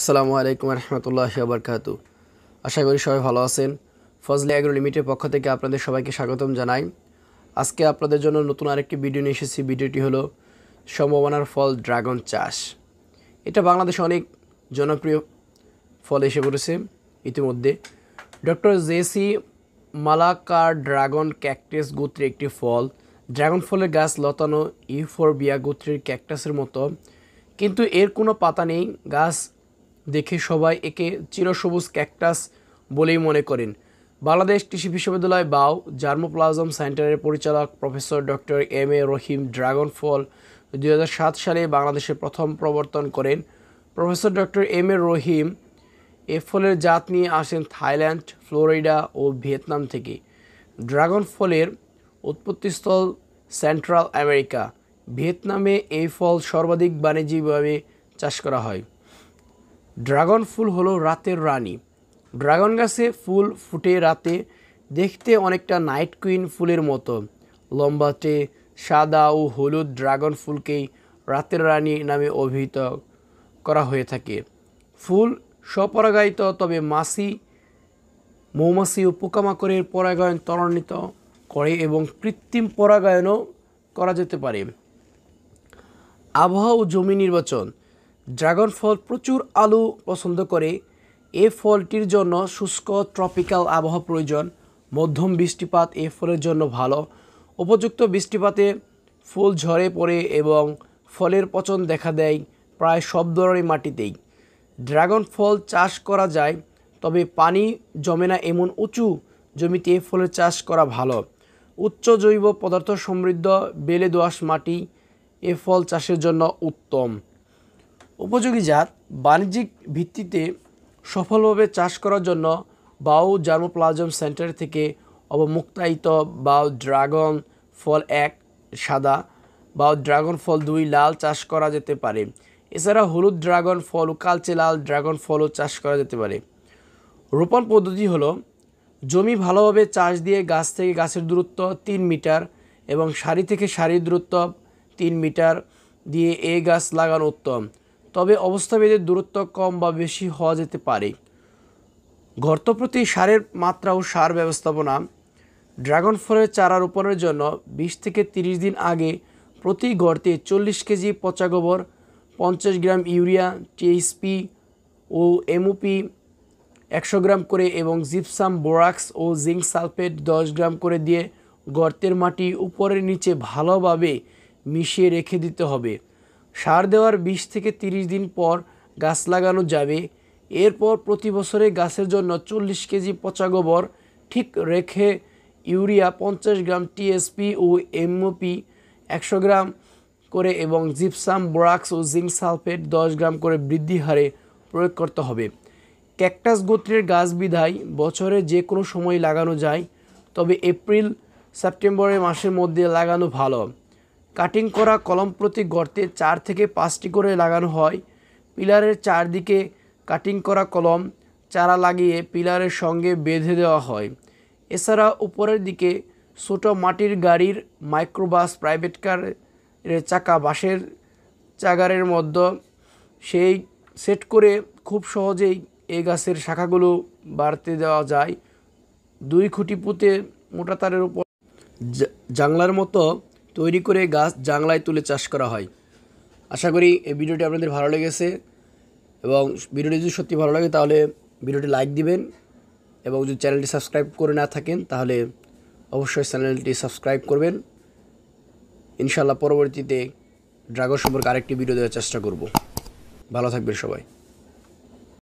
আসসালামু আলাইকুম রহমতুল্লাহ আবরকাত আশা করি সবাই ভালো আছেন ফজলি অ্যাগ্রো লিমিটের পক্ষ থেকে আপনাদের সবাইকে স্বাগতম জানাই আজকে আপনাদের জন্য নতুন আরেকটি ভিডিও নিয়ে এসেছি ভিডিওটি হলো সম্ভাবনার ফল ড্রাগন চাষ এটা বাংলাদেশে অনেক জনপ্রিয় ফল এসে পড়েছে ইতিমধ্যে doctor J C Malakar dragon cactus গোত্রে একটি ফল ড্রাগন ফলের গাছ লতানো ইউফোরবিয়া গোত্রের ক্যাকটাসের মতো কিন্তু এর কোনো পাতা নেই গাছ দেখে সবাই একে চিরসবুজ ক্যাকটাস বলেই মনে করেন বাংলাদেশ কৃষি বিশ্ববিদ্যালয় বাউ জার্মোপ্লাজম সেন্টারের পরিচালক professor doctor M A Rahim dragon ফল দুই সালে বাংলাদেশে প্রথম প্রবর্তন করেন professor doctor M A Rahim এ ফলের জাত নিয়ে আসেন থাইল্যান্ড ফ্লোরিডা ও ভিয়েতনাম থেকে ড্রাগন ফলের উৎপত্তিস্থল সেন্ট্রাল আমেরিকা ভিয়েতনামে এই ফল সর্বাধিক বাণিজ্যিকভাবে চাষ করা হয় ড্রাগন ফুল হলো রাতের রানী ড্রাগন গাছে ফুল ফুটে রাতে দেখতে অনেকটা নাইট কুইন ফুলের মতো লম্বাটে সাদা ও হলুদ ড্রাগন ফুলকেই রাতের রানী নামে অভিহিত করা হয়ে থাকে ফুল স্বপরাগায়িত তবে মাছি মৌমাছি ও পোকামাকড়ের পরাগায়ন ত্বরান্বিত করে এবং কৃত্রিম পরাগায়নও করা যেতে পারে আবহাওয়া ও জমি নির্বাচন ড্রাগন ফল প্রচুর আলু পছন্দ করে এ ফলটির জন্য শুষ্ক ট্রপিক্যাল আবহাওয়া প্রয়োজন মধ্যম বৃষ্টিপাত এ ফলের জন্য ভালো উপযুক্ত বৃষ্টিপাতে ফুল ঝরে পড়ে এবং ফলের পচন দেখা দেয় প্রায় সব ধরনের মাটিতেই ড্রাগন ফল চাষ করা যায় তবে পানি জমে না এমন উঁচু জমিতে এ ফলের চাষ করা ভালো উচ্চ জৈব পদার্থ সমৃদ্ধ বেলে দোয়াশ মাটি এ ফল চাষের জন্য উত্তম উপযোগী জাত বাণিজ্যিক ভিত্তিতে সফলভাবে চাষ করার জন্য বাউ জার্মোপ্লাজম সেন্টার থেকে অবমুক্তায়িত বাউ ড্রাগন ফল এক সাদা বা ড্রাগন ফল দুই লাল চাষ করা যেতে পারে এছাড়া হলুদ ড্রাগন ফল ও কালচে লাল ড্রাগন ফলও চাষ করা যেতে পারে রোপণ পদ্ধতি হলো জমি ভালোভাবে চাষ দিয়ে গাছ থেকে গাছের দূরত্ব তিন মিটার এবং সারি থেকে সারির দূরত্ব তিন মিটার দিয়ে এ গাছ লাগানো উত্তম তবে অবস্থাভেদে দূরত্ব কম বা বেশি হওয়া যেতে পারে গর্ত প্রতি সারের মাত্রা ও সার ব্যবস্থাপনা ড্রাগন ফলের চারা রোপণের জন্য বিশ থেকে তিরিশ দিন আগে প্রতি গর্তে চল্লিশ কেজি পচা গোবর পঞ্চাশ গ্রাম ইউরিয়া টিএসপি ও এমওপি একশো গ্রাম করে এবং জিপসাম বোরাক্স ও জিঙ্ক সালফেট দশ গ্রাম করে দিয়ে গর্তের মাটি উপরের নিচে ভালোভাবে মিশিয়ে রেখে দিতে হবে সার দেওয়ার বিশ থেকে তিরিশ দিন পর গাছ লাগানো যাবে এরপর প্রতি বছরে গাছের জন্য চল্লিশ কেজি পচা গোবর ঠিক রেখে ইউরিয়া পঞ্চাশ গ্রাম টিএসপি ও এমওপি একশো গ্রাম করে এবং জিপসাম ব্রাক্স ও জিঙ্ক সালফেট দশ গ্রাম করে বৃদ্ধি হারে প্রয়োগ করতে হবে ক্যাকটাস গোত্রের গাছ বিধায় বছরে যে কোনো সময় লাগানো যায় তবে এপ্রিল সেপ্টেম্বরের মাসের মধ্যে লাগানো ভালো কাটিং করা কলম প্রতি গর্তে চার থেকে পাঁচটি করে লাগানো হয় পিলারের চারদিকে কাটিং করা কলম চারা লাগিয়ে পিলারের সঙ্গে বেঁধে দেওয়া হয় এছাড়া উপরের দিকে ছোট মাটির গাড়ির মাইক্রোবাস প্রাইভেট কারের চাকা বাঁশের চাগারের মধ্যে সেই সেট করে খুব সহজেই এ গাছের শাখাগুলো বাড়তে দেওয়া যায় দুই খুঁটি পুঁতে মোটা তারের উপর জাংলার মতো তৈরি করে গাছ জাংলায় তুলে চাষ করা হয় আশা করি এই ভিডিওটি আপনাদের ভালো লেগেছে এবং ভিডিওটি যদি সত্যি ভালো লাগে তাহলে ভিডিওটি লাইক দিবেন এবং যদি চ্যানেলটি সাবস্ক্রাইব করে না থাকেন তাহলে অবশ্যই চ্যানেলটি সাবস্ক্রাইব করবেন ইনশাল্লাহ পরবর্তীতে ড্রাগন সম্পর্কে আরেকটি ভিডিও দেওয়ার চেষ্টা করব ভালো থাকবেন সবাই